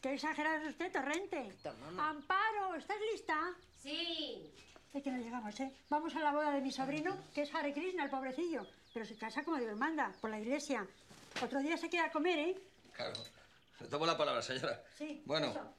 ¡Qué exagerado es usted, Torrente! ¡Amparo! ¿Estás lista? Sí. Es que no llegamos, ¿eh? Vamos a la boda de mi sobrino, que es Hare Krishna, el pobrecillo. Pero se casa como Dios manda, por la iglesia. Otro día se queda a comer, ¿eh? Claro. tomo la palabra, señora. Sí. Bueno,